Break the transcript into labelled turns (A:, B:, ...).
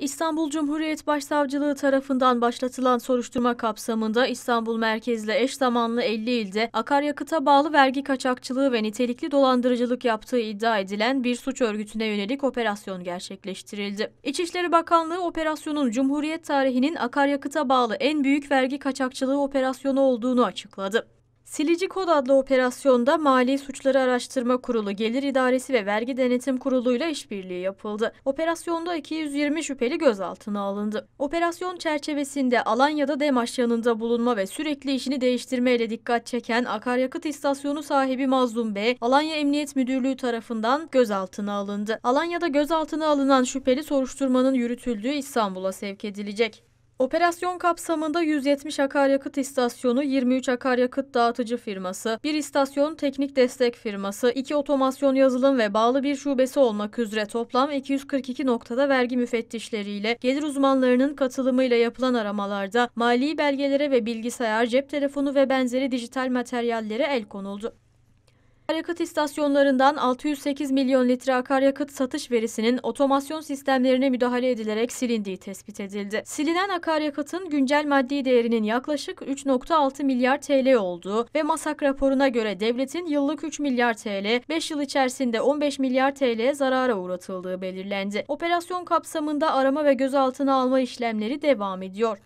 A: İstanbul Cumhuriyet Başsavcılığı tarafından başlatılan soruşturma kapsamında İstanbul merkezli eş zamanlı 50 ilde akaryakıta bağlı vergi kaçakçılığı ve nitelikli dolandırıcılık yaptığı iddia edilen bir suç örgütüne yönelik operasyon gerçekleştirildi. İçişleri Bakanlığı operasyonun Cumhuriyet tarihinin akaryakıta bağlı en büyük vergi kaçakçılığı operasyonu olduğunu açıkladı. Silici Kod adlı operasyonda Mali Suçları Araştırma Kurulu, Gelir İdaresi ve Vergi Denetim Kurulu ile işbirliği yapıldı. Operasyonda 220 şüpheli gözaltına alındı. Operasyon çerçevesinde Alanya'da Demaş yanında bulunma ve sürekli işini değiştirmeyle dikkat çeken akaryakıt istasyonu sahibi Mazlum Bey, Alanya Emniyet Müdürlüğü tarafından gözaltına alındı. Alanya'da gözaltına alınan şüpheli soruşturmanın yürütüldüğü İstanbul'a sevk edilecek. Operasyon kapsamında 170 akaryakıt istasyonu, 23 akaryakıt dağıtıcı firması, bir istasyon teknik destek firması, iki otomasyon yazılım ve bağlı bir şubesi olmak üzere toplam 242 noktada vergi müfettişleriyle, gelir uzmanlarının katılımıyla yapılan aramalarda mali belgelere ve bilgisayar, cep telefonu ve benzeri dijital materyallere el konuldu. Akaryakıt istasyonlarından 608 milyon litre akaryakıt satış verisinin otomasyon sistemlerine müdahale edilerek silindiği tespit edildi. Silinen akaryakıtın güncel maddi değerinin yaklaşık 3.6 milyar TL olduğu ve MASAK raporuna göre devletin yıllık 3 milyar TL, 5 yıl içerisinde 15 milyar TL zarara uğratıldığı belirlendi. Operasyon kapsamında arama ve gözaltına alma işlemleri devam ediyor.